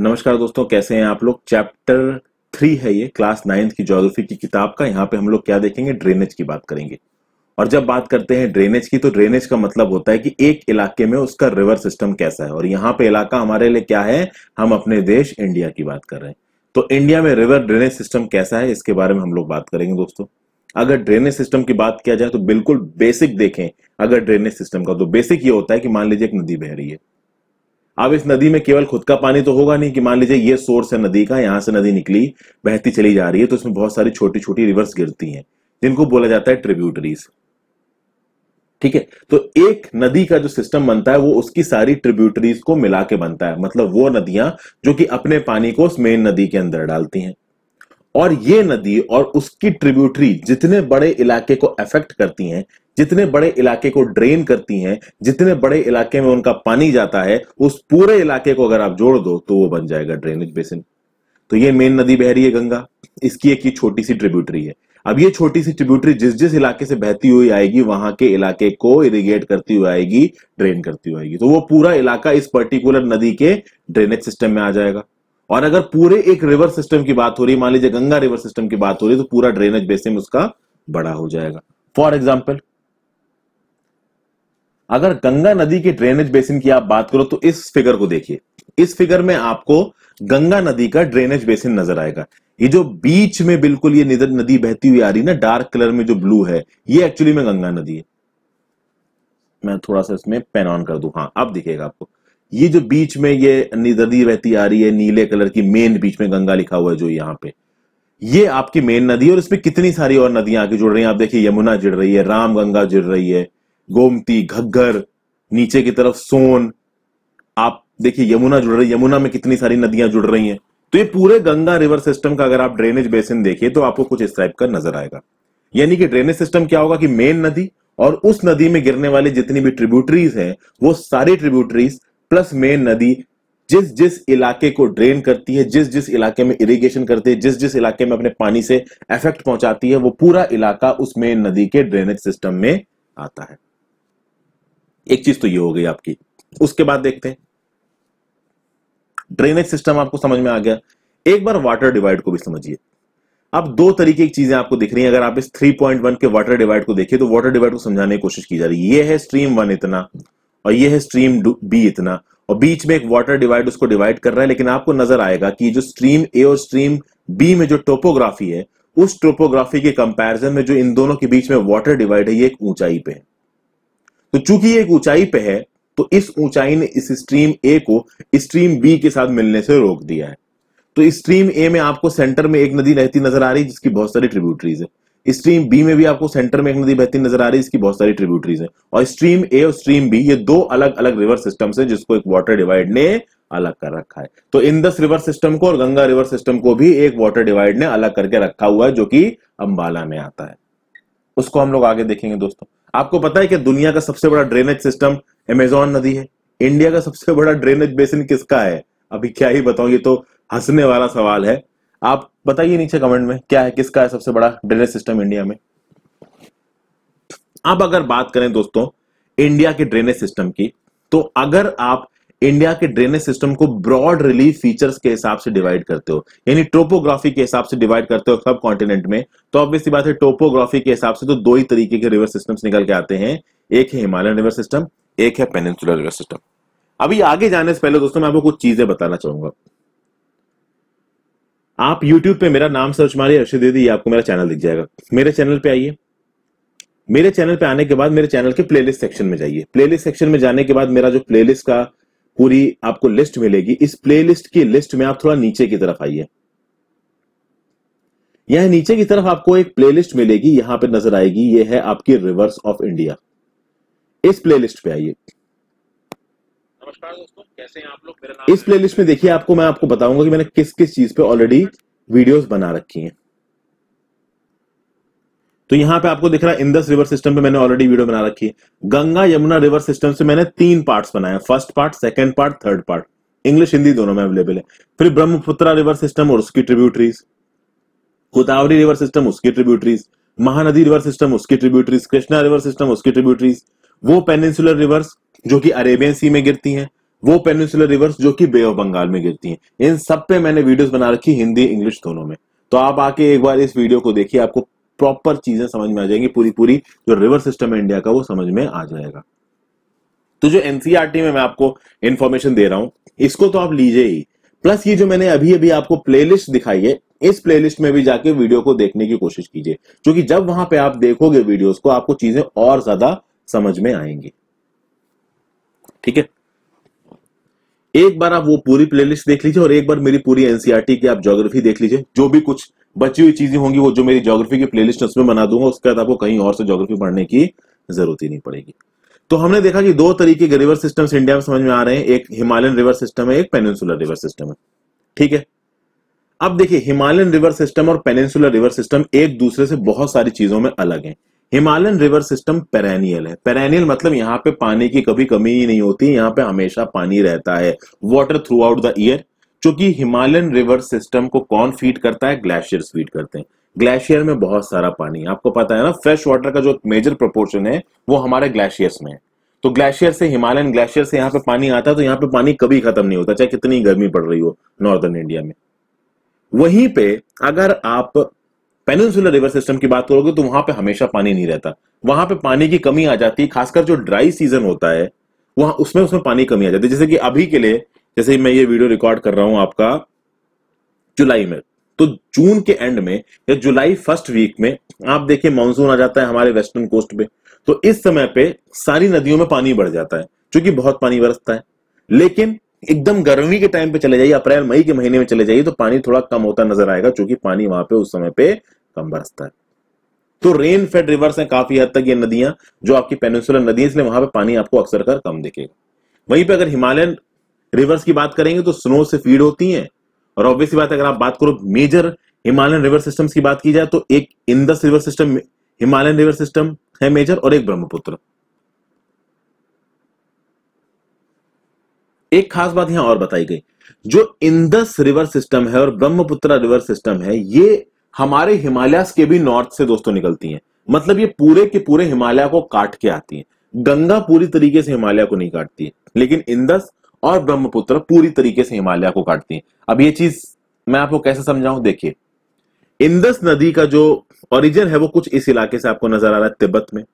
नमस्कार दोस्तों कैसे हैं आप लोग चैप्टर थ्री है ये क्लास नाइन्थ की ज्योग्राफी की किताब का यहाँ पे हम लोग क्या देखेंगे ड्रेनेज की बात करेंगे और जब बात करते हैं ड्रेनेज की तो ड्रेनेज का मतलब होता है कि एक इलाके में उसका रिवर सिस्टम कैसा है और यहाँ पे इलाका हमारे लिए क्या है हम अपने देश इंडिया की बात कर रहे हैं तो इंडिया में रिवर ड्रेनेज सिस्टम कैसा है इसके बारे में हम लोग बात करेंगे दोस्तों अगर ड्रेनेज सिस्टम की बात किया जाए तो बिल्कुल बेसिक देखें अगर ड्रेनेज सिस्टम का तो बेसिक ये होता है कि मान लीजिए एक नदी बह रही है अब इस नदी में केवल खुद का पानी तो होगा नहीं कि मान लीजिए ये सोर्स है नदी का यहां से नदी निकली बहती चली जा रही है तो इसमें बहुत सारी छोटी छोटी रिवर्स गिरती हैं जिनको बोला जाता है ट्रिब्यूटरीज ठीक है तो एक नदी का जो सिस्टम बनता है वो उसकी सारी ट्रिब्यूटरीज को मिला के बनता है मतलब वो नदियां जो कि अपने पानी को उस मेन नदी के अंदर डालती हैं और ये नदी और उसकी ट्रिब्यूटरी जितने बड़े इलाके को अफेक्ट करती हैं जितने बड़े इलाके को ड्रेन करती हैं जितने बड़े इलाके में उनका पानी जाता है उस पूरे इलाके को अगर आप जोड़ दो तो वो बन जाएगा ड्रेनेज बेसिन तो ये मेन नदी बह रही है गंगा इसकी एक ही छोटी सी ट्रिब्यूटरी है अब ये छोटी सी ट्रिब्यूटरी जिस जिस इलाके से बहती हुई आएगी वहां के इलाके को इरिगेट करती हुई आएगी ड्रेन करती हुई आएगी तो वो पूरा इलाका इस पर्टिकुलर नदी के ड्रेनेज सिस्टम में आ जाएगा और अगर पूरे एक रिवर सिस्टम की बात हो रही है मान लीजिए गंगा रिवर सिस्टम की बात हो रही है तो पूरा ड्रेनेज बेसिन उसका बड़ा हो जाएगा फॉर एग्जाम्पल अगर गंगा नदी के ड्रेनेज बेसिन की आप बात करो तो इस फिगर को देखिए इस फिगर में आपको गंगा नदी का ड्रेनेज बेसिन नजर आएगा ये जो बीच में बिल्कुल ये नदी बहती हुई आ रही है ना डार्क कलर में जो ब्लू है ये एक्चुअली में गंगा नदी है मैं थोड़ा सा इसमें पेन ऑन कर दू हाँ अब दिखेगा आपको ये जो बीच में ये नदी रहती आ रही है नीले कलर की मेन बीच में गंगा लिखा हुआ है जो यहाँ पे ये आपकी मेन नदी है और इसमें कितनी सारी और नदियां आगे जुड़ रही हैं आप देखिए यमुना जुड़ रही है राम गंगा जुड़ रही है गोमती घग्घर नीचे की तरफ सोन आप देखिए यमुना जुड़ रही है यमुना में कितनी सारी नदियां जुड़ रही हैं तो ये पूरे गंगा रिवर सिस्टम का अगर आप ड्रेनेज बेसिन देखिए तो आपको कुछ इस टाइप का नजर आएगा यानी कि ड्रेनेज सिस्टम क्या होगा कि मेन नदी और उस नदी में गिरने वाली जितनी भी ट्रिब्यूटरीज हैं वो सारी ट्रिब्यूटरीज प्लस मेन नदी जिस जिस इलाके को ड्रेन करती है जिस जिस इलाके में इरिगेशन करती है जिस जिस इलाके में अपने पानी से इफेक्ट पहुंचाती है वो पूरा इलाका उस मेन नदी के ड्रेनेज सिस्टम में आता है एक चीज तो ये हो गई आपकी उसके बाद देखते हैं ड्रेनेज सिस्टम आपको समझ में आ गया एक बार वाटर डिवाइड को भी समझिए अब दो तरीके की चीजें आपको दिख रही हैं अगर आप इस 3.1 के वाटर डिवाइड को देखिए तो वाटर डिवाइड को समझाने की कोशिश की जा रही है ये है स्ट्रीम वन इतना और ये है स्ट्रीम बी इतना और बीच में एक वाटर डिवाइड उसको डिवाइड कर रहा है लेकिन आपको नजर आएगा कि जो स्ट्रीम ए और स्ट्रीम बी में जो टोपोग्राफी है उस टोपोग्राफी के कंपैरिजन में जो इन दोनों के बीच में वाटर डिवाइड है ये एक ऊंचाई पे है तो चूंकि ये एक ऊंचाई पे है तो इस ऊंचाई ने इस स्ट्रीम ए को स्ट्रीम बी के साथ मिलने से रोक दिया है तो स्ट्रीम ए में आपको सेंटर में एक नदी रहती नजर आ रही है जिसकी बहुत सारी ट्रिब्यूटरीज है स्ट्रीम बी में भी आपको सेंटर में एक नदी बहती नजर आ रही है इसकी बहुत सारी ट्रिब्यूटरीज हैं और स्ट्रीम ए और स्ट्रीम बी ये दो अलग अलग रिवर सिस्टम है जिसको एक वाटर डिवाइड ने अलग कर रखा है तो इंदस रिवर सिस्टम को और गंगा रिवर सिस्टम को भी एक वाटर डिवाइड ने अलग करके रखा हुआ है जो कि अंबाला में आता है उसको हम लोग आगे देखेंगे दोस्तों आपको पता है कि दुनिया का सबसे बड़ा ड्रेनेज सिस्टम अमेजोन नदी है इंडिया का सबसे बड़ा ड्रेनेज बेसिन किसका है अभी क्या ही बताऊं ये तो हंसने वाला सवाल है आप बताइए नीचे कमेंट में क्या है किसका है सबसे बड़ा ड्रेनेज सिस्टम इंडिया में अब अगर बात करें दोस्तों इंडिया के ड्रेनेज सिस्टम की तो अगर आप इंडिया के ड्रेनेज सिस्टम को ब्रॉड रिलीफ फीचर्स के हिसाब से डिवाइड करते हो यानी टोपोग्राफी के हिसाब से डिवाइड करते हो सब कॉन्टिनेंट में तो ऑब्वियसली बात है टोपोग्राफी के हिसाब से तो दो ही तरीके के रिवर सिस्टम निकल के आते हैं एक है हिमालयन रिवर सिस्टम एक है पेनिनसुलर रिवर सिस्टम अभी आगे जाने से पहले दोस्तों मैं आपको कुछ चीजें बताना चाहूंगा आप YouTube पे मेरा नाम सर्च मारिए अर्षद दीदी आपको मेरा चैनल दिख जाएगा मेरे चैनल पे आइए मेरे चैनल पे आने के बाद मेरे चैनल के प्लेलिस्ट सेक्शन में जाइए प्लेलिस्ट सेक्शन में जाने के बाद मेरा जो प्लेलिस्ट का पूरी आपको लिस्ट मिलेगी इस प्लेलिस्ट की लिस्ट में आप थोड़ा नीचे की तरफ आइए यह नीचे की तरफ आपको एक प्लेलिस्ट मिलेगी यहां पर नजर आएगी ये है आपकी रिवर्स ऑफ इंडिया इस प्लेलिस्ट पे आइए नमस्कार दोस्तों कैसे हैं आप लोग मेरा नाम इस प्लेलिस्ट में देखिए आपको मैं आपको बताऊंगा कि मैंने किस किस चीज पे ऑलरेडी वीडियोस बना रखी हैं तो यहाँ पे आपको दिख रहा है इंदस रिवर सिस्टम पे मैंने ऑलरेडी वीडियो बना रखी है गंगा यमुना रिवर सिस्टम से मैंने तीन पार्ट्स बनाए first part second part third part English Hindi दोनों में अवेलेबल है फिर ब्रह्मपुत्रा रिवर सिस्टम और उसकी ट्रिब्यूटरीज गोदावरी रिवर सिस्टम उसकी ट्रिब्यूटरीज महानदी रिवर सिस्टम उसकी ट्रिब्यूटरीज कृष्णा रिवर सिस्टम उसकी ट्रिब्यूटरीज वो पेनिनसुलर रिवर्स जो कि अरेबियन सी में गिरती हैं वो पेनिनसुलर रिवर्स जो कि बे ऑफ बंगाल में गिरती हैं इन सब पे मैंने वीडियोस बना रखी हिंदी इंग्लिश दोनों में तो आप आके एक बार इस वीडियो को देखिए आपको प्रॉपर चीजें समझ में आ जाएंगी पूरी पूरी जो रिवर सिस्टम है इंडिया का वो समझ में आ जाएगा तो जो एनसीआरटी e में मैं आपको इन्फॉर्मेशन दे रहा हूं इसको तो आप लीजिए ही प्लस ये जो मैंने अभी अभी आपको प्लेलिस्ट दिखाई है इस प्लेलिस्ट में भी जाके वीडियो को देखने की कोशिश कीजिए क्योंकि जब वहां पे आप देखोगे वीडियोस को आपको चीजें और ज्यादा समझ में आएंगी ठीक है एक बार आप वो पूरी प्लेलिस्ट देख लीजिए और एक बार मेरी पूरी एनसीआरटी e की आप ज्योग्राफी देख लीजिए जो भी कुछ बची हुई चीजें होंगी वो जो मेरी ज्योग्राफी की प्लेलिस्ट उसमें बना दूंगा उसके बाद आपको कहीं और से ज्योग्राफी पढ़ने की जरूरत ही नहीं पड़ेगी तो हमने देखा कि दो तरीके के रिवर सिस्टम इंडिया में समझ में आ रहे हैं एक हिमालयन रिवर सिस्टम है एक पेनसुलर रिवर सिस्टम है ठीक है अब देखिए हिमालयन रिवर सिस्टम और पेनेंसुलर रिवर सिस्टम एक दूसरे से बहुत सारी चीजों में अलग है हिमालयन रिवर सिस्टम पेरेनियल है पेरेनियल मतलब यहाँ पे पानी की कभी कमी ही नहीं होती यहाँ पे हमेशा पानी रहता है water throughout the year चूंकि हिमालयन रिवर सिस्टम को कौन फीड करता है ग्लेशियर फीड करते हैं ग्लेशियर में बहुत सारा पानी है आपको पता है ना फ्रेश वाटर का जो मेजर प्रोपोर्शन है वो हमारे ग्लेशियर्स में है तो ग्लेशियर से हिमालयन ग्लेशियर से यहाँ पे पानी आता है तो यहाँ पे पानी कभी खत्म नहीं होता चाहे कितनी गर्मी पड़ रही हो नॉर्दर्न इंडिया में वहीं पे अगर आप पेनसुलर रिवर सिस्टम की बात करोगे तो वहां पे हमेशा पानी नहीं रहता वहां पे पानी की कमी आ जाती है खासकर जो ड्राई सीजन होता है वहां उसमें उसमें पानी कमी आ जाती है जैसे कि अभी के लिए जैसे मैं ये वीडियो रिकॉर्ड कर रहा हूं आपका जुलाई में तो जून के एंड में या जुलाई फर्स्ट वीक में आप देखिए मानसून आ जाता है हमारे वेस्टर्न कोस्ट पे तो इस समय पे सारी नदियों में पानी बढ़ जाता है क्योंकि बहुत पानी बरसता है लेकिन एकदम गर्मी के टाइम पे चले जाइए अप्रैल मई के महीने में चले जाइए तो पानी थोड़ा कम होता नजर आएगा क्योंकि पानी वहां पे उस समय पे कम बरसता है तो रेन फेड रिवर्स हैं काफी हद तक ये नदियां जो आपकी पेनिसुलर नदियां इसलिए वहां पे पानी आपको अक्सर कर कम दिखेगा वहीं पे अगर हिमालयन रिवर्स की बात करेंगे तो स्नो से फीड होती है और ऑब्वियस बात अगर आप बात करो मेजर हिमालयन रिवर सिस्टम्स की बात की जाए तो एक Indus river system Himalayan river system है मेजर और एक ब्रह्मपुत्र एक खास बात यहां और बताई गई जो इंदस रिवर सिस्टम है और ब्रह्मपुत्र रिवर सिस्टम है ये हमारे हिमालय के भी नॉर्थ से दोस्तों निकलती हैं मतलब ये पूरे के पूरे हिमालय को काट के आती है गंगा पूरी तरीके से हिमालय को नहीं काटती है लेकिन इंदस और ब्रह्मपुत्र पूरी तरीके से हिमालय को काटती है अब ये चीज मैं आपको कैसे समझाऊं देखिए इंदस नदी का जो ओरिजिन है वो कुछ इस इलाके से आपको नजर आ रहा है तिब्बत में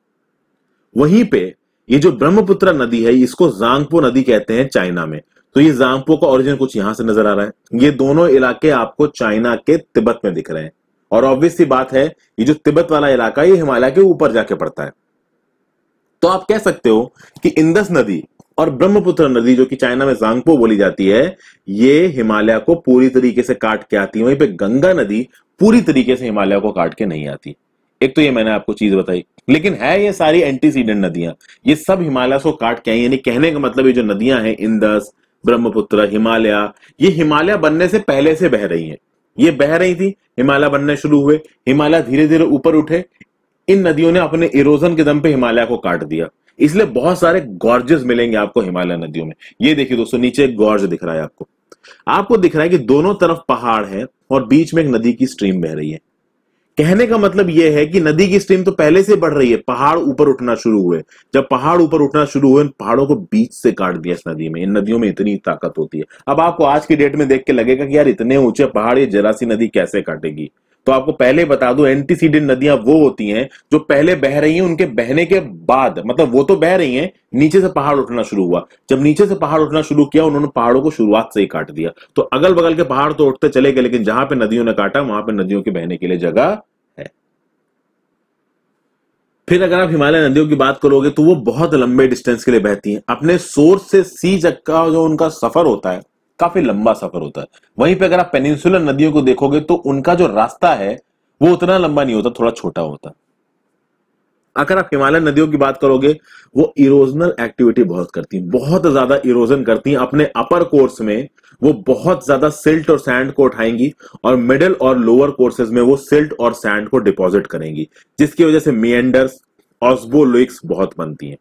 वहीं पे ये जो ब्रह्मपुत्र नदी है इसको जांगपो नदी कहते हैं चाइना में तो ये जांगपो का ओरिजिन कुछ यहां से नजर आ रहा है ये दोनों इलाके आपको चाइना के तिब्बत में दिख रहे हैं और ऑब्वियस सी बात है ये जो तिब्बत वाला इलाका ये हिमालय के ऊपर जाके पड़ता है तो आप कह सकते हो कि इंदस नदी और ब्रह्मपुत्र नदी जो कि चाइना में जांगपो बोली जाती है ये हिमालय को पूरी तरीके से काट के आती है वहीं पे गंगा नदी पूरी तरीके से हिमालय को काट के नहीं आती एक तो ये मैंने आपको चीज बताई लेकिन है ये सारी एंटीसीडेंट नदियां ये सब हिमालय को काट के आई यानी कहने का मतलब ये जो नदियां हैं इंदस ब्रह्मपुत्र हिमालय ये हिमालय बनने से पहले से बह रही हैं ये बह रही थी हिमालय बनने शुरू हुए हिमालय धीरे धीरे ऊपर उठे इन नदियों ने अपने इरोजन के दम पे हिमालय को काट दिया इसलिए बहुत सारे गॉर्जेस मिलेंगे आपको हिमालय नदियों में ये देखिए दोस्तों नीचे एक गॉर्ज दिख रहा है आपको आपको दिख रहा है कि दोनों तरफ पहाड़ है और बीच में एक नदी की स्ट्रीम बह रही है कहने का मतलब यह है कि नदी की स्ट्रीम तो पहले से बढ़ रही है पहाड़ ऊपर उठना शुरू हुए जब पहाड़ ऊपर उठना शुरू हुए पहाड़ों को बीच से काट दिया इस नदी में इन नदियों में इतनी ताकत होती है अब आपको आज की डेट में देख के लगेगा कि यार इतने ऊंचे पहाड़ ये जरासी नदी कैसे काटेगी तो आपको पहले बता दू एंटीसीडेंट नदियां वो होती हैं जो पहले बह रही हैं उनके बहने के बाद मतलब वो तो बह रही हैं नीचे से पहाड़ उठना शुरू हुआ जब नीचे से पहाड़ उठना शुरू किया उन्होंने पहाड़ों को शुरुआत से ही काट दिया तो अगल बगल के पहाड़ तो उठते चले गए लेकिन जहां पर नदियों ने काटा वहां पर नदियों के बहने के लिए जगह है फिर अगर आप हिमालय नदियों की बात करोगे तो वो बहुत लंबे डिस्टेंस के लिए बहती है अपने सोर्स से सी जग का जो उनका सफर होता है काफी लंबा सफर होता है वहीं पे अगर आप पेनिनसुलर नदियों को देखोगे तो उनका जो रास्ता है वो उतना लंबा नहीं होता थोड़ा छोटा होता अगर आप हिमालय नदियों की बात करोगे वो इरोजनल एक्टिविटी बहुत करती हैं बहुत ज्यादा इरोजन करती हैं अपने अपर कोर्स में वो बहुत ज्यादा सिल्ट और सैंड को उठाएंगी और मिडिल और लोअर कोर्सेज में वो सिल्ट और सैंड को डिपॉजिट करेंगी जिसकी वजह से मियंडर्स ऑस्बोलोइक्स बहुत बनती हैं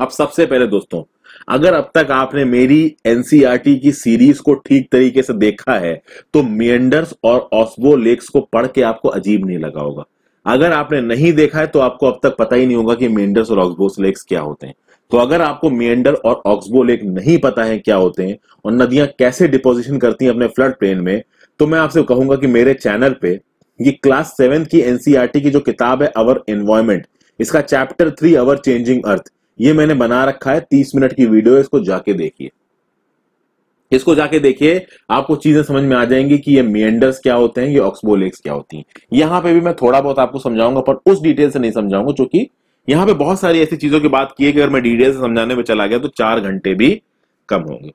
अब सबसे पहले दोस्तों अगर अब तक आपने मेरी एनसीईआरटी e की सीरीज को ठीक तरीके से देखा है तो मियंडर्स और ऑस्बो लेक्स को पढ़ के आपको अजीब नहीं लगा होगा अगर आपने नहीं देखा है तो आपको अब तक पता ही नहीं होगा कि मियंडर्स और ऑक्सबोस लेक्स क्या होते हैं तो अगर आपको मियंडर और ऑक्सबो लेक नहीं पता है क्या होते हैं और नदियां कैसे डिपोजिशन करती हैं अपने फ्लड प्लेन में तो मैं आपसे कहूंगा कि मेरे चैनल पे ये क्लास सेवन की एनसीईआरटी e की जो किताब है अवर एनवायरमेंट इसका chapter three our changing earth ये मैंने बना रखा है तीस मिनट की वीडियो इसको जाके देखिए इसको जाके देखिए आपको चीजें समझ में आ जाएंगी कि ये मियंडर्स क्या होते हैं ये ऑक्सबोलेक्स क्या होती हैं यहां पे भी मैं थोड़ा बहुत आपको समझाऊंगा पर उस डिटेल से नहीं समझाऊंगा क्योंकि यहां पे बहुत सारी ऐसी चीजों की बात की है कि अगर मैं डिटेल से समझाने में चला गया तो चार घंटे भी कम होंगे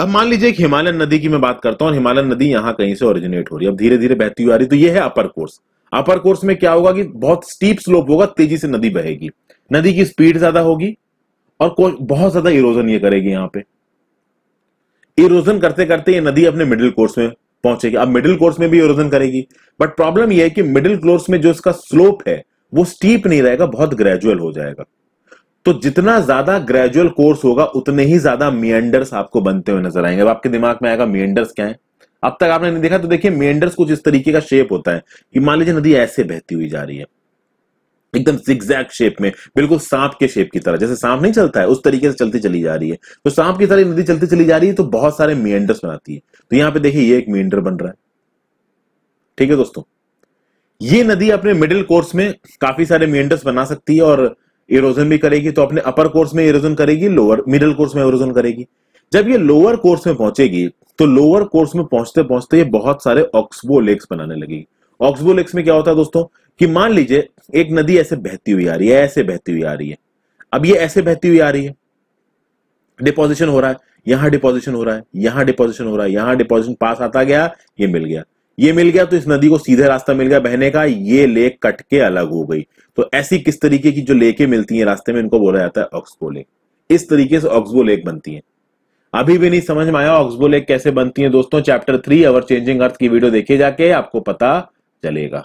अब मान लीजिए एक हिमालयन नदी की मैं बात करता हूं हिमालयन नदी यहां कहीं से ओरिजिनेट हो रही है अब धीरे धीरे बहती हुई आ रही तो ये है अपर कोर्स अपर कोर्स में क्या होगा कि बहुत स्टीप स्लोप होगा तेजी से नदी बहेगी नदी की स्पीड ज्यादा होगी और बहुत ज्यादा इरोजन ये करेगी यहां पे इरोजन करते करते ये नदी अपने मिडिल कोर्स में पहुंचेगी अब मिडिल कोर्स में भी इरोजन करेगी बट प्रॉब्लम यह है कि मिडिल कोर्स में जो इसका स्लोप है वो स्टीप नहीं रहेगा बहुत ग्रेजुअल हो जाएगा तो जितना ज्यादा ग्रेजुअल कोर्स होगा उतने ही ज्यादा मियंडर्स आपको बनते हुए नजर आएंगे अब आपके दिमाग में आएगा मियंडर्स क्या है अब तक आपने नहीं देखा तो देखिए मियंडर्स कुछ इस तरीके का शेप होता है कि मान लीजिए नदी ऐसे बहती हुई जा रही है एकदम सिक्जैक्ट शेप में बिल्कुल सांप के शेप की तरह जैसे सांप नहीं चलता है उस तरीके से चलती चली जा रही है तो सांप की तरह नदी चलती चली जा रही है तो बहुत सारे मीएंडर्स बनाती है तो यहां पे देखिए ये एक मीएंडर बन रहा है ठीक है दोस्तों ये नदी अपने मिडिल कोर्स में काफी सारे मियंडर्स बना सकती है और इरोजन भी करेगी तो अपने अपर कोर्स में इरोजन करेगी लोअर मिडिल कोर्स में इरोजन करेगी जब ये लोअर कोर्स में पहुंचेगी तो लोअर कोर्स में पहुंचते पहुंचते ये बहुत सारे ऑक्सबो लेक्स बनाने लगेगी ऑक्सबो लेक्स में क्या होता है दोस्तों कि मान लीजिए एक नदी ऐसे बहती हुई आ रही है ऐसे बहती हुई आ रही है अब ये ऐसे बहती हुई आ रही है डिपोजिशन हो रहा है यहां डिपोजिशन हो रहा है यहां डिपोजिशन हो रहा है यहां डिपोजिशन पास आता गया ये मिल गया ये मिल गया तो इस नदी को सीधे रास्ता मिल गया बहने का ये लेक कट के अलग हो गई तो ऐसी किस तरीके की जो लेके मिलती हैं रास्ते में इनको बोला जाता है ऑक्सबो लेक इस तरीके से ऑक्सबो लेक बनती है अभी भी नहीं समझ में आया ऑक्सबो लेक कैसे बनती है दोस्तों chapter three our changing earth की वीडियो देखे जाके आपको पता चलेगा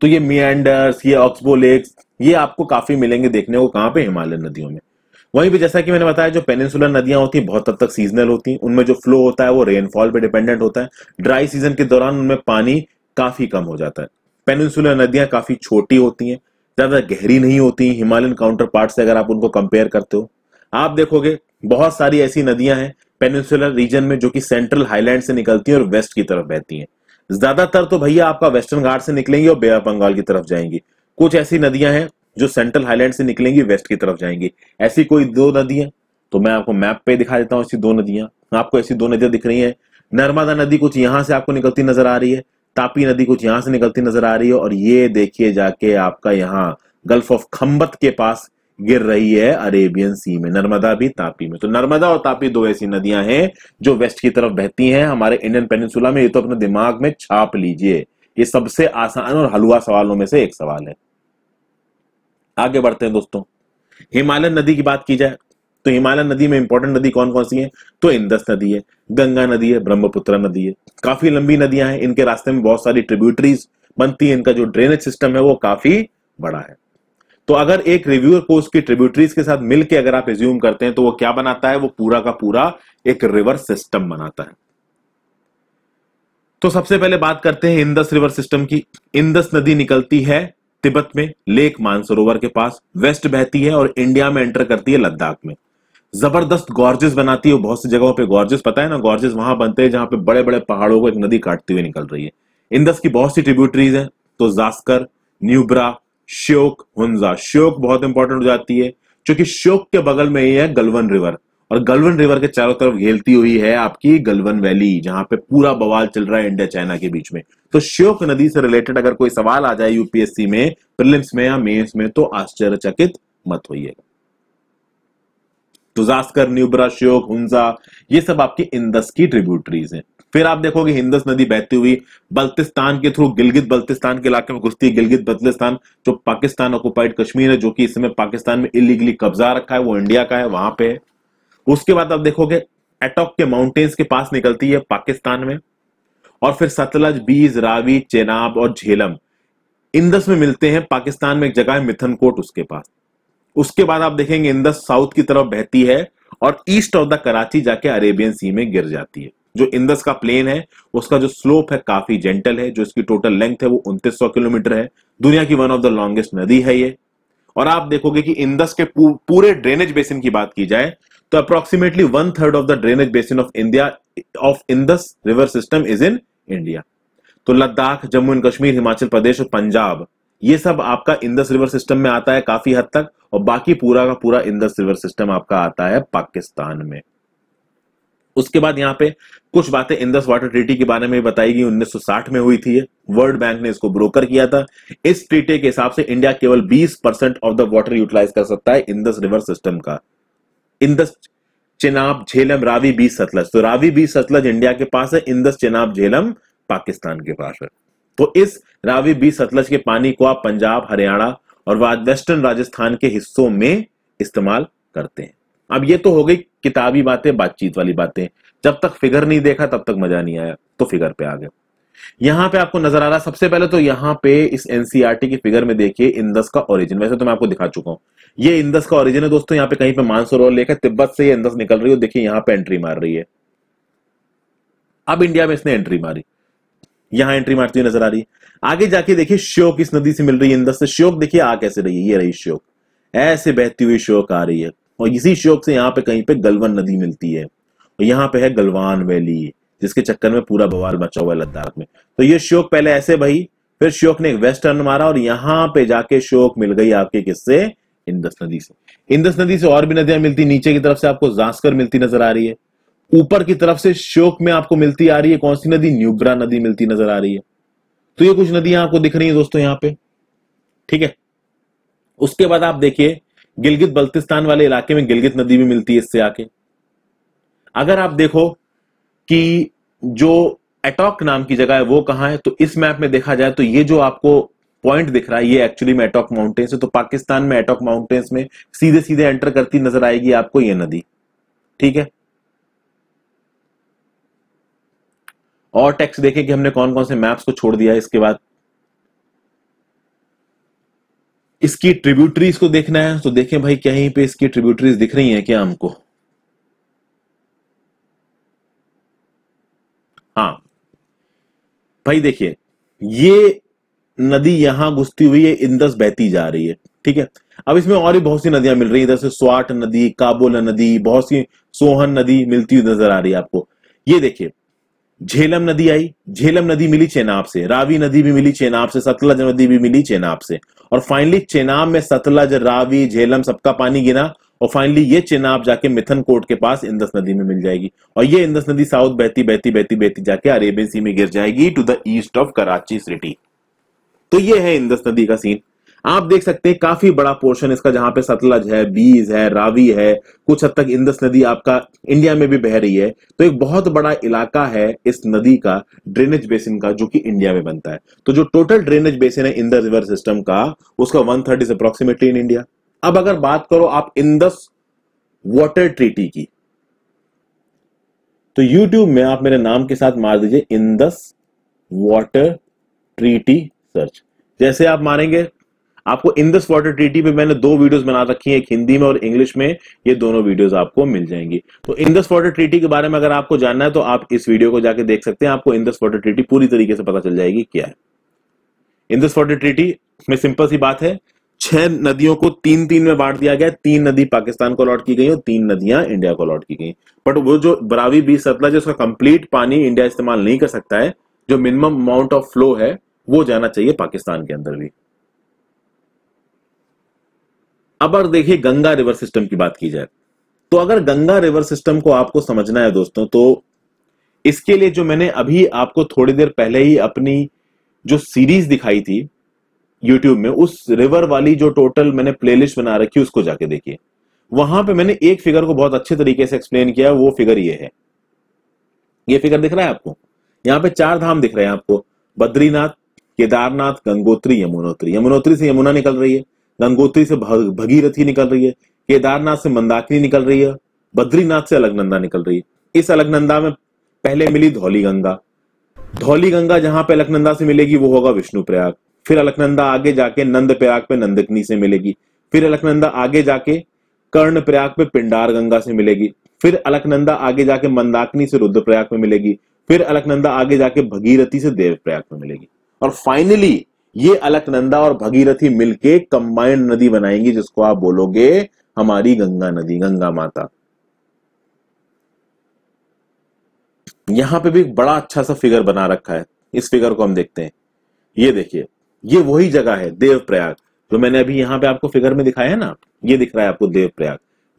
तो ये मियांडर्स ये ऑक्सबो लेक्स ये आपको काफी मिलेंगे देखने को कहाँ पे हिमालयन नदियों में वहीं पे जैसा कि मैंने बताया जो पेनिनसुलर नदियां होती हैं बहुत हद तक सीजनल होती हैं उनमें जो फ्लो होता है वो रेनफॉल पे डिपेंडेंट होता है ड्राई सीजन के दौरान उनमें पानी काफी कम हो जाता है पेनिनसुलर नदियां काफी छोटी होती हैं ज्यादा गहरी नहीं होती हिमालयन काउंटर पार्ट से अगर आप उनको कंपेयर करते हो आप देखोगे बहुत सारी ऐसी नदियां हैं पेनिनसुलर रीजन में जो कि सेंट्रल हाईलैंड से निकलती हैं और वेस्ट की तरफ बहती हैं ज्यादातर तो भैया आपका वेस्टर्न घाट से निकलेंगी और बे ऑफ बंगाल की तरफ जाएंगी कुछ ऐसी नदियां हैं जो सेंट्रल हाईलैंड से निकलेंगी वेस्ट की तरफ जाएंगी ऐसी कोई दो नदियां तो मैं आपको मैप पे दिखा देता हूँ ऐसी दो नदियां आपको ऐसी दो नदियां दिख रही हैं नर्मदा नदी कुछ यहाँ से आपको निकलती नजर आ रही है तापी नदी कुछ यहाँ से निकलती नजर आ रही है और ये देखिए जाके आपका यहाँ गल्फ ऑफ खम्बत के पास गिर रही है अरेबियन सी में नर्मदा भी तापी में तो नर्मदा और तापी दो ऐसी नदियां हैं जो वेस्ट की तरफ बहती हैं हमारे इंडियन पेनिनसुला में ये तो अपने दिमाग में छाप लीजिए ये सबसे आसान और हलवा सवालों में से एक सवाल है आगे बढ़ते हैं दोस्तों हिमालयन नदी की बात की जाए तो हिमालयन नदी में इंपॉर्टेंट नदी कौन कौन सी है तो इंदस नदी है गंगा नदी है ब्रह्मपुत्र नदी है काफी लंबी नदियां हैं इनके रास्ते में बहुत सारी ट्रिब्यूटरीज बनती है इनका जो ड्रेनेज सिस्टम है वो काफी बड़ा है तो अगर एक रिव्यूअर को उसकी ट्रिब्यूटरीज के साथ मिलकर अगर आप रिज्यूम करते हैं तो वो क्या बनाता है वो पूरा का पूरा एक रिवर सिस्टम बनाता है तो सबसे पहले बात करते हैं इंदस रिवर सिस्टम की इंदस नदी निकलती है तिब्बत में लेक मानसरोवर के पास वेस्ट बहती है और इंडिया में एंटर करती है लद्दाख में जबरदस्त गॉर्जेस बनाती है बहुत सी जगहों पे गॉर्जेस पता है ना गॉर्जेस वहां बनते हैं जहां पे बड़े बड़े पहाड़ों को एक नदी काटती हुई निकल रही है इंदस की बहुत सी ट्रिब्यूटरीज है तो जास्कर न्यूब्रा श्योक हुंजा श्योक बहुत इंपॉर्टेंट हो जाती है क्योंकि श्योक के बगल में ही है गलवन रिवर और गलवन रिवर के चारों तरफ घेलती हुई है आपकी गलवन वैली जहां पे पूरा बवाल चल रहा है इंडिया चाइना के बीच में तो श्योक नदी से रिलेटेड अगर कोई सवाल आ जाए यूपीएससी में प्रिलिम्स में या मेंस में तो आश्चर्यचकित मत होइएगा तुजास्कर तो न्यूब्रा श्योक हुंजा ये सब आपकी इंदस की ट्रिब्यूटरीज हैं फिर आप देखोगे हिंदस नदी बहती हुई बल्तिस्तान के थ्रू गिलगित बल्तिस्तान के इलाके में घुसती है गिलगित बल्तिस्तान जो पाकिस्तान ऑक्युपाइड कश्मीर है जो कि इस समय पाकिस्तान में इलीगली कब्जा रखा है वो इंडिया का है वहां पे है उसके बाद आप देखोगे एटॉक के माउंटेन्स के पास निकलती है पाकिस्तान में और फिर सतलज बीज रावी चेनाब और झेलम इंदस में मिलते हैं पाकिस्तान में एक जगह है मिथन कोट उसके पास उसके बाद आप देखेंगे इंदस साउथ की तरफ बहती है और ईस्ट ऑफ द कराची जाके अरेबियन सी में गिर जाती है जो इंदस का प्लेन है उसका जो स्लोप है काफी जेंटल है जो इसकी टोटल लेंथ है वो उनतीस किलोमीटर है दुनिया की वन ऑफ द लॉन्गेस्ट नदी है ये और आप देखोगे कि इंदस के पू, पूरे ड्रेनेज बेसिन की बात की जाए तो approximately one third of the drainage basin of India of Indus river system is in India तो लद्दाख जम्मू एंड कश्मीर हिमाचल प्रदेश और पंजाब ये सब आपका इंदस रिवर सिस्टम में आता है काफी हद तक और बाकी पूरा का पूरा इंदस रिवर सिस्टम आपका आता है पाकिस्तान में उसके बाद यहाँ पे कुछ बातें इंदस वाटर ट्रीटी के बारे में बताई गई 1960 में हुई थी वर्ल्ड बैंक ने इसको ब्रोकर किया था इस ट्रीटी के हिसाब से इंडिया केवल 20 percent of the water utilize कर सकता है इंदस रिवर सिस्टम का इंदस चेनाब झेलम रावी बीस सतलज तो रावी बीस सतलज इंडिया के पास है इंदस चेनाब झेलम पाकिस्तान के पास है तो इस रावी बीस सतलज के पानी को आप पंजाब हरियाणा और वेस्टर्न राजस्थान के हिस्सों में इस्तेमाल करते हैं अब ये तो हो गई किताबी बातें बातचीत वाली बातें जब तक फिगर नहीं देखा तब तक मजा नहीं आया तो फिगर पे आ गए यहां पे आपको नजर आ रहा सबसे पहले तो यहां पे इस एनसीआरटी e की फिगर में देखिए इंदस का ओरिजिन वैसे तो मैं आपको दिखा चुका हूं ये इंदस का ओरिजिन है दोस्तों यहां पे कहीं पे मानसरोवर लेक तिब्बत से ये इंदस निकल रही है देखिए यहां पे एंट्री मार रही है अब इंडिया में इसने एंट्री मारी यहां एंट्री मारती हुई नजर आ रही है आगे जाके देखिए श्योक इस नदी से मिल रही है इंदस से श्योक देखिए आ कैसे रही है ये रही श्योक ऐसे बहती हुई श्योक आ रही है और इसी शौक से यहाँ पे कहीं पे गलवन नदी मिलती है और यहाँ पे है गलवान वैली जिसके चक्कर में पूरा बवाल मचा हुआ है लद्दाख में तो ये श्योक पहले ऐसे भाई फिर श्योक ने एक वेस्टर्न मारा और यहाँ पे जाके श्योक मिल गई आपके किससे इंदस नदी से इंदस नदी से और भी नदियां मिलती नीचे की तरफ से आपको जास्कर मिलती नजर आ रही है ऊपर की तरफ से श्योक में आपको मिलती आ रही है कौन सी नदी न्यूब्रा नदी मिलती नजर आ रही है तो ये कुछ नदियां आपको दिख रही है दोस्तों यहाँ पे ठीक है उसके बाद आप देखिए गिलगित बल्तिस्तान वाले इलाके में गिलगित नदी भी मिलती है इससे आके अगर आप देखो कि जो एटॉक नाम की जगह है वो कहां है तो इस मैप में देखा जाए तो ये जो आपको पॉइंट दिख रहा है ये एक्चुअली में एटॉक माउंटेन्स है तो पाकिस्तान में एटॉक माउंटेन्स में सीधे सीधे एंटर करती नजर आएगी आपको ये नदी ठीक है और टेक्स्ट देखें कि हमने कौन कौन से मैप्स को छोड़ दिया इसके बाद इसकी ट्रिब्यूटरीज को देखना है तो देखें भाई कहीं पे इसकी ट्रिब्यूटरीज दिख रही हैं क्या हमको हाँ भाई देखिए ये नदी यहां घुसती हुई है इंदस बहती जा रही है ठीक है अब इसमें और भी बहुत सी नदियां मिल रही है इधर से स्वाट नदी काबोला नदी बहुत सी सोहन नदी मिलती हुई नजर आ रही है आपको ये देखिए झेलम नदी आई झेलम नदी मिली चेनाब से रावी नदी भी मिली चेनाब से सतलज नदी भी मिली चेनाब से और फाइनली चेनाब में सतलज रावी झेलम सबका पानी गिना और फाइनली ये चेनाब जाके मिथन कोट के पास इंदस नदी में मिल जाएगी और ये इंदस नदी साउथ बहती बहती बहती बहती जाके अरेबियन सी में गिर जाएगी to the east of Karachi city तो ये है इंदस नदी का सीन आप देख सकते हैं काफी बड़ा पोर्शन इसका जहां पे सतलज है बीज है रावी है कुछ हद तक इंदस नदी आपका इंडिया में भी बह रही है तो एक बहुत बड़ा इलाका है इस नदी का ड्रेनेज बेसिन का जो कि इंडिया में बनता है तो जो टोटल ड्रेनेज बेसिन है इंदस रिवर सिस्टम का उसका one third is approximately in India अब अगर बात करो आप इंदस वाटर ट्रीटी की तो YouTube में आप मेरे नाम के साथ मार दीजिए इंदस वॉटर ट्रीटी सर्च जैसे आप मारेंगे आपको इन दिस वाटर ट्रीटी पे मैंने दो वीडियोस बना रखी है एक हिंदी में और इंग्लिश में ये दोनों वीडियोस आपको मिल जाएंगी तो इन दिस वाटर ट्रीटी के बारे में अगर आपको जानना है तो आप इस वीडियो को जाके देख सकते हैं आपको इन दिस वाटर ट्रीटी पूरी तरीके से पता चल जाएगी क्या है इन दिस वाटर ट्रीटी में सिंपल सी बात है छह नदियों को तीन तीन में बांट दिया गया तीन नदी पाकिस्तान को अलॉट की गई और तीन नदियां इंडिया को अलॉट की गई बट वो जो बरावी बीस सतलज है उसका कंप्लीट पानी इंडिया इस्तेमाल नहीं कर सकता है जो मिनिमम अमाउंट ऑफ फ्लो है वो जाना चाहिए पाकिस्तान के अंदर भी अब अगर देखिए गंगा रिवर सिस्टम की बात की जाए तो अगर गंगा रिवर सिस्टम को आपको समझना है दोस्तों तो इसके लिए जो मैंने अभी आपको थोड़ी देर पहले ही अपनी जो सीरीज दिखाई थी यूट्यूब में उस रिवर वाली जो टोटल मैंने प्लेलिस्ट बना रखी उसको जाके देखिए वहां पे मैंने एक फिगर को बहुत अच्छे तरीके से एक्सप्लेन किया वो फिगर ये है ये फिगर दिख रहा है आपको यहाँ पे चार धाम दिख रहे हैं आपको बद्रीनाथ केदारनाथ गंगोत्री यमुनोत्री यमुनोत्री से यमुना निकल रही है गंगोत्री से भगीरथी निकल रही है केदारनाथ से मंदाकिनी निकल रही है बद्रीनाथ से अलगनंदा निकल रही है इस अलगनंदा में पहले मिली धौली गंगा धौली गंगा जहां पे अलकनंदा से मिलेगी वो होगा विष्णु प्रयाग फिर अलकनंदा आगे जाके नंद प्रयाग पे नंदकनी से मिलेगी फिर अलकनंदा आगे जाके कर्ण प्रयाग पे पिंडार गंगा से मिलेगी फिर अलकनंदा आगे जाके मंदाकिनी से रुद्र प्रयाग में मिलेगी फिर अलकनंदा आगे जाके भगीरथी से देव प्रयाग में मिलेगी और फाइनली ये अलकनंदा और भगीरथी मिलके कंबाइंड नदी बनाएंगी जिसको आप बोलोगे हमारी गंगा नदी गंगा माता यहां पे भी एक बड़ा अच्छा सा फिगर बना रखा है इस फिगर को हम देखते हैं ये देखिए ये वही जगह है देवप्रयाग जो मैंने अभी यहाँ पे आपको फिगर में दिखाया है ना ये दिख रहा है आपको देवप्रयाग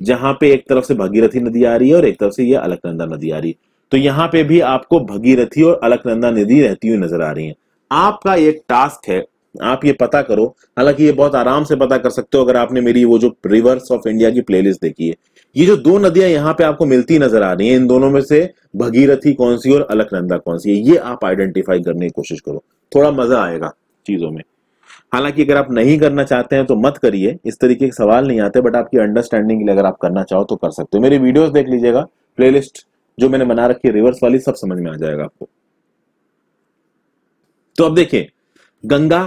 जहां पे एक तरफ से भगीरथी नदी आ रही है और एक तरफ से ये अलकनंदा नदी आ रही है तो यहां पे भी आपको भगीरथी और अलकनंदा नदी रहती हुई नजर आ रही है आपका एक टास्क है आप ये पता करो हालांकि ये बहुत आराम से पता कर सकते हो अगर आपने मेरी वो जो रिवर्स ऑफ इंडिया की प्लेलिस्ट देखी है ये जो दो नदियां यहाँ पे आपको मिलती नजर आ रही हैं इन दोनों में से भगीरथी कौन सी और अलकनंदा कौन सी है ये आप आइडेंटिफाई करने की कोशिश करो थोड़ा मजा आएगा चीजों में हालांकि अगर आप नहीं करना चाहते हैं तो मत करिए इस तरीके के सवाल नहीं आते बट आपकी अंडरस्टैंडिंग के लिए अगर आप करना चाहो तो कर सकते हो मेरी वीडियोस देख लीजिएगा प्लेलिस्ट जो मैंने बना रखी है रिवर्स वाली सब समझ में आ जाएगा आपको तो अब देखिए गंगा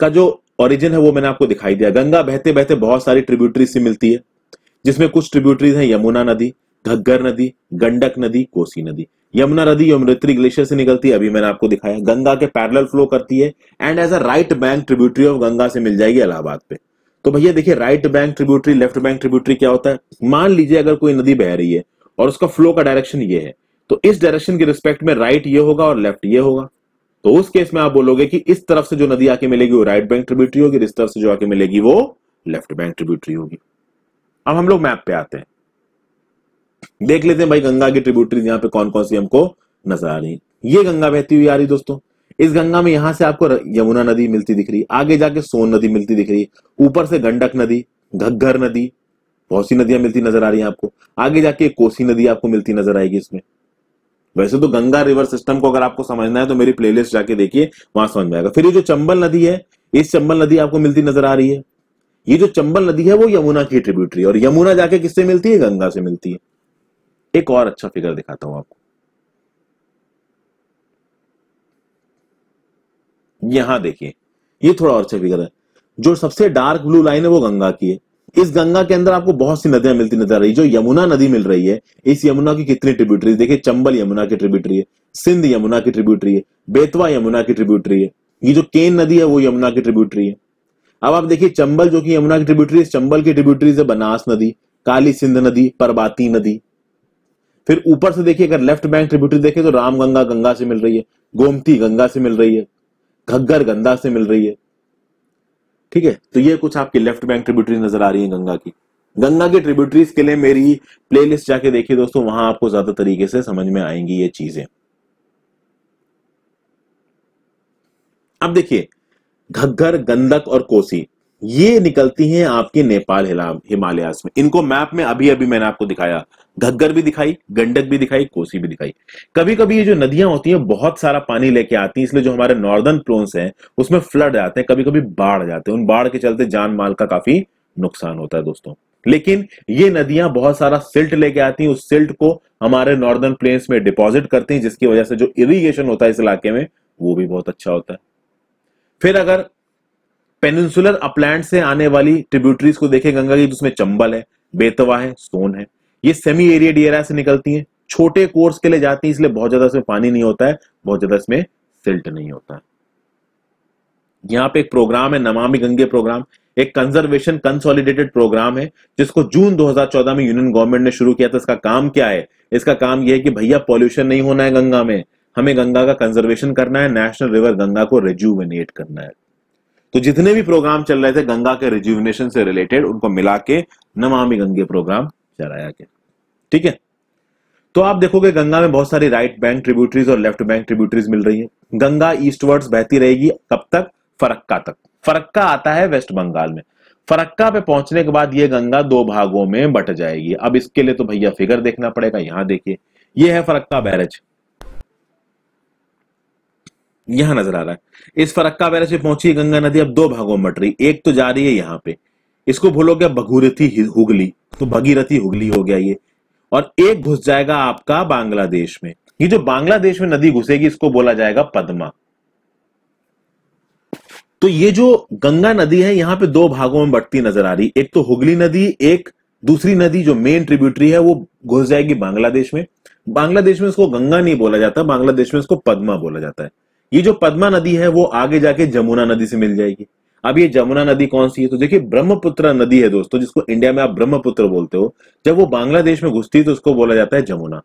का जो ओरिजिन है वो मैंने आपको दिखाई दिया गंगा बहते बहते बहुत सारी ट्रिब्यूटरी से मिलती है जिसमें कुछ ट्रिब्यूटरीज हैं यमुना नदी घग्गर नदी गंडक नदी कोसी नदी यमुना नदी यमुनोत्री ग्लेशियर से निकलती है अभी मैंने आपको दिखाया गंगा के पैरल फ्लो करती है and as a right bank tributary of Ganga से मिल जाएगी इलाहाबाद पे तो भैया देखिए right bank tributary left bank tributary क्या होता है मान लीजिए अगर कोई नदी बह रही है और उसका फ्लो का डायरेक्शन ये है तो इस डायरेक्शन के रिस्पेक्ट में राइट ये होगा और लेफ्ट ये होगा तो उस केस में आप बोलोगे कि इस तरफ से जो नदी आके मिलेगी वो राइट बैंक ट्रिब्यूटरी होगी इस तरफ से जो आके मिलेगी वो लेफ्ट बैंक ट्रिब्यूटरी होगी अब हम लोग मैप पे आते हैं देख लेते हैं भाई गंगा की ट्रिब्यूटरी यहाँ पे कौन कौन सी हमको नजर आ रही ये गंगा बहती हुई आ रही दोस्तों इस गंगा में यहां से आपको यमुना नदी मिलती दिख रही है आगे जाके सोन नदी मिलती दिख रही है ऊपर से गंडक नदी घग्घर नदी बहुत सी नदियां मिलती नजर आ रही है आपको आगे जाके कोसी नदी आपको मिलती नजर आएगी इसमें वैसे तो गंगा रिवर सिस्टम को अगर आपको समझना है तो मेरी प्लेलिस्ट जाके देखिए वहां समझ में आएगा फिर ये जो चंबल नदी है इस चंबल नदी आपको मिलती नजर आ रही है ये जो चंबल नदी है वो यमुना की ट्रिब्यूटरी और यमुना जाके किससे मिलती है गंगा से मिलती है एक और अच्छा फिगर दिखाता हूं आपको यहां देखिए ये थोड़ा और अच्छा फिगर है जो सबसे डार्क ब्लू लाइन है वो गंगा की है इस गंगा के अंदर आपको बहुत सी नदियां मिलती नजर आ रही जो यमुना नदी मिल रही है इस यमुना की कितनी ट्रिब्यूटरी देखिए चंबल यमुना की ट्रिब्यूटरी है सिंध यमुना की ट्रिब्यूटरी है बेतवा यमुना की ट्रिब्यूटरी है ये जो केन नदी है वो यमुना की ट्रिब्यूटरी है अब आप देखिए चंबल जो कि यमुना की ट्रिब्यूटरी है चंबल की ट्रिब्यूटरी है बनास नदी काली सिंध नदी परबाती नदी फिर ऊपर से देखिए अगर लेफ्ट बैंक ट्रिब्यूटरी देखे तो रामगंगा गंगा से मिल रही है गोमती गंगा से मिल रही है घग्गर गंगा से मिल रही है ठीक है तो ये कुछ आपकी लेफ्ट बैंक ट्रिब्यूटरी नजर आ रही है गंगा की गंगा की ट्रिब्यूटरीज के लिए मेरी प्लेलिस्ट जाके देखिए दोस्तों वहां आपको ज्यादा तरीके से समझ में आएंगी ये चीजें अब देखिए घग्घर गंदक और कोसी ये निकलती हैं आपके नेपाल हिमालयास में इनको मैप में अभी अभी मैंने आपको दिखाया घग्गर भी दिखाई गंडक भी दिखाई कोसी भी दिखाई कभी कभी ये जो नदियां होती हैं बहुत सारा पानी लेके आती हैं इसलिए जो हमारे नॉर्दर्न प्लोन्स हैं उसमें फ्लड आते हैं कभी कभी बाढ़ जाते हैं उन बाढ़ के चलते जान माल का काफी नुकसान होता है दोस्तों लेकिन ये नदियां बहुत सारा सिल्ट लेके आती हैं उस सिल्ट को हमारे नॉर्दर्न प्लेन्स में डिपॉजिट करती हैं जिसकी वजह से जो इरीगेशन होता है इस इलाके में वो भी बहुत अच्छा होता है फिर अगर पेनिनसुलर अपलैंड से आने वाली ट्रिब्यूटरीज को देखें गंगा की जिसमें चंबल है बेतवा है सोन है ये सेमी एरियड एरा से निकलती हैं छोटे कोर्स के लिए जाती हैं इसलिए बहुत ज्यादा इसमें पानी नहीं होता है बहुत ज्यादा इसमें सिल्ट नहीं होता है यहाँ पे एक प्रोग्राम है नमामि गंगे प्रोग्राम एक कंजर्वेशन कंसोलिडेटेड प्रोग्राम है जिसको जून 2014 में यूनियन गवर्नमेंट ने शुरू किया था इसका काम क्या है इसका काम यह है कि भैया पॉल्यूशन नहीं होना है गंगा में हमें गंगा का कंजर्वेशन करना है नेशनल रिवर गंगा को रिज्यूविनेट करना है तो जितने भी प्रोग्राम चल रहे थे गंगा के रिज्यूविनेशन से रिलेटेड उनको मिला के नमामि गंगे प्रोग्राम चढ़ाया गया ठीक है तो आप देखोगे गंगा में बहुत सारी राइट बैंक ट्रिब्यूटरीज और लेफ्ट बैंक ट्रिब्यूटरीज मिल रही है गंगा ईस्टवर्ड्स बहती रहेगी कब तक फरक्का तक फरक्का आता है वेस्ट बंगाल में फरक्का पे पहुंचने के बाद ये गंगा दो भागों में बट जाएगी अब इसके लिए तो भैया फिगर देखना पड़ेगा यहां देखिए ये है फरक्का बैरज यहां नजर आ रहा है इस फरक्का बैरज पे पहुंची गंगा नदी अब दो भागों में बट रही एक तो जा रही है यहां पर इसको भूलोगे भगूरथी हुगली तो भगीरथी हुगली हो गया ये और एक घुस जाएगा आपका बांग्लादेश में ये जो बांग्लादेश में नदी घुसेगी इसको बोला जाएगा पद्मा तो ये जो गंगा नदी है यहाँ पे दो भागों में बढ़ती नजर आ रही एक तो हुगली नदी एक दूसरी नदी जो मेन ट्रिब्यूटरी है वो घुस जाएगी बांग्लादेश में बांग्लादेश में इसको गंगा नहीं बोला जाता बांग्लादेश में इसको पद्मा बोला जाता है ये जो पद्मा नदी है वो आगे जाके जमुना नदी से मिल जाएगी अब ये जमुना नदी कौन सी है तो देखिए ब्रह्मपुत्र नदी है दोस्तों जिसको इंडिया में आप ब्रह्मपुत्र बोलते हो जब वो बांग्लादेश में घुसती है तो उसको बोला जाता है जमुना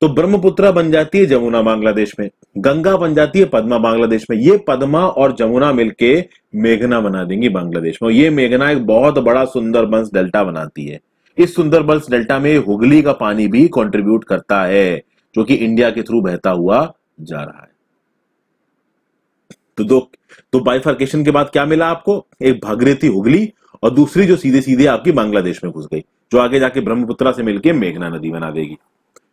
तो ब्रह्मपुत्र बन जाती है जमुना बांग्लादेश में गंगा बन जाती है पद्मा बांग्लादेश में ये पद्मा और जमुना मिलके मेघना बना देंगी बांग्लादेश में ये मेघना एक बहुत बड़ा सुंदरबंस डेल्टा बनाती है इस बंश डेल्टा में हुगली का पानी भी कॉन्ट्रीब्यूट करता है जो कि इंडिया के थ्रू बहता हुआ जा रहा है तो दो तो बाइफर्केशन के बाद क्या मिला आपको एक भागीरथी हुगली और दूसरी जो सीधे सीधे आपकी बांग्लादेश में घुस गई जो आगे जाके ब्रह्मपुत्रा से मिलकर मेघना नदी बना देगी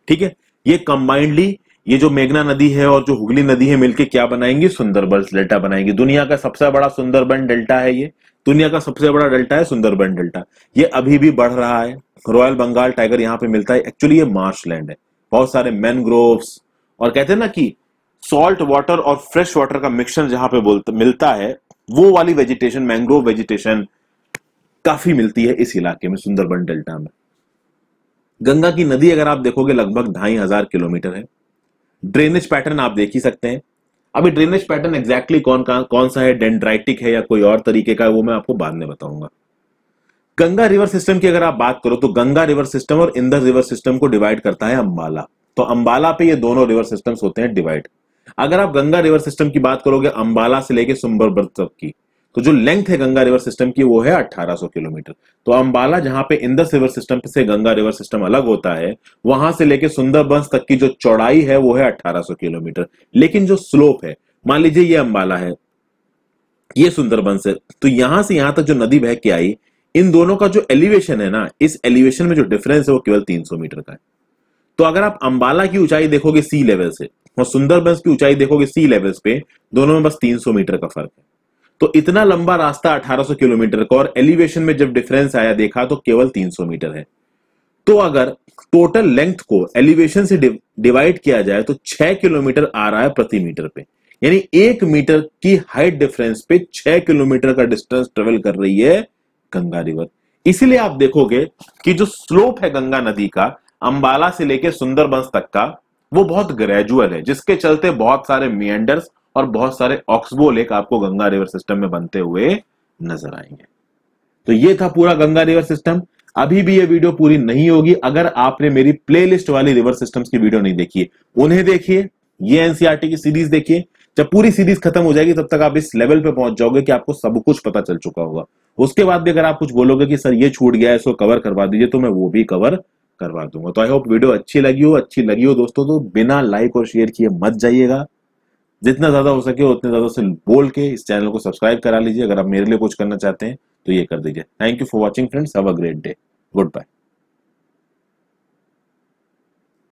ठीक है ये कंबाइंडली ये जो मेघना नदी है और जो हुगली नदी है मिलके क्या बनाएंगी सुंदरबन डेल्टा बनाएंगे दुनिया का सबसे बड़ा सुंदरबन डेल्टा है ये दुनिया का सबसे बड़ा डेल्टा है सुंदरबन डेल्टा ये अभी भी बढ़ रहा है रॉयल बंगाल टाइगर यहाँ पे मिलता है एक्चुअली ये मार्श लैंड है बहुत सारे मैनग्रोव्स और कहते हैं ना कि सॉल्ट वाटर और फ्रेश वाटर का मिक्सचर जहां पे बोलता मिलता है वो वाली वेजिटेशन मैंग्रोव वेजिटेशन काफी मिलती है इस इलाके में सुंदरबन डेल्टा में गंगा की नदी अगर आप देखोगे लगभग ढाई हजार किलोमीटर है ड्रेनेज पैटर्न आप देख ही सकते हैं अभी ड्रेनेज पैटर्न एग्जैक्टली कौन का कौन सा है डेंड्राइटिक है या कोई और तरीके का है वो मैं आपको बाद में बताऊंगा गंगा रिवर सिस्टम की अगर आप बात करो तो गंगा रिवर सिस्टम और इंदर रिवर सिस्टम को डिवाइड करता है अंबाला तो अंबाला पे ये दोनों रिवर सिस्टम्स होते हैं डिवाइड अगर आप गंगा रिवर सिस्टम की बात करोगे अंबाला से लेके सुंबर तक की तो जो लेंथ है गंगा रिवर सिस्टम की वो है 1800 किलोमीटर तो अंबाला जहां पे इंदस रिवर सिस्टम से गंगा रिवर सिस्टम अलग होता है वहां से लेके सुंदरबंस तक की जो चौड़ाई है वो है 1800 किलोमीटर लेकिन जो स्लोप है मान लीजिए ये अंबाला है ये सुंदरबंस है तो यहां से यहां तक जो नदी बह के आई इन दोनों का जो एलिवेशन है ना इस एलिवेशन में जो डिफरेंस है वो केवल तीन मीटर का है तो अगर आप अंबाला की ऊंचाई देखोगे सी लेवल से और सुंदरबंस की ऊंचाई देखोगे सी लेवल्स पे दोनों में बस 300 मीटर का फर्क है तो इतना लंबा रास्ता 1800 किलोमीटर का और एलिवेशन में जब डिफरेंस आया देखा तो केवल 300 मीटर है तो अगर टोटल लेंथ को एलिवेशन से डिवाइड किया जाए तो 6 किलोमीटर आ रहा है प्रति मीटर पे यानी एक मीटर की हाइट डिफरेंस पे 6 किलोमीटर का डिस्टेंस ट्रेवल कर रही है गंगा रिवर इसीलिए आप देखोगे कि जो स्लोप है गंगा नदी का अंबाला से लेकर सुंदरबंस तक का वो बहुत ग्रेजुअल है जिसके चलते बहुत सारे मियंडर्स और बहुत सारे ऑक्सबो लेक आपको गंगा रिवर सिस्टम में बनते हुए नजर आएंगे तो ये था पूरा गंगा रिवर सिस्टम अभी भी ये वीडियो पूरी नहीं होगी अगर आपने मेरी प्लेलिस्ट वाली रिवर सिस्टम्स की वीडियो नहीं देखी है उन्हें देखिए ये एनसीआरटी e की सीरीज देखिए जब पूरी सीरीज खत्म हो जाएगी तब तक आप इस लेवल पे पहुंच जाओगे कि आपको सब कुछ पता चल चुका होगा उसके बाद भी अगर आप कुछ बोलोगे कि सर ये छूट गया है इसको कवर करवा दीजिए तो मैं वो भी कवर करवा दूंगा तो आई होप वीडियो अच्छी लगी हो अच्छी लगी हो दोस्तों तो बिना लाइक और शेयर किए मत जाइएगा जितना ज्यादा हो सके उतने ज्यादा से बोल के इस चैनल को सब्सक्राइब करा लीजिए अगर आप मेरे लिए कुछ करना चाहते हैं तो ये कर दीजिए thank you for watching friends have a great day good bye